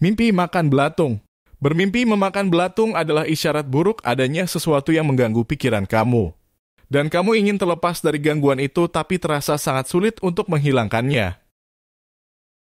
Mimpi makan belatung. Bermimpi memakan belatung adalah isyarat buruk adanya sesuatu yang mengganggu pikiran kamu. Dan kamu ingin terlepas dari gangguan itu tapi terasa sangat sulit untuk menghilangkannya.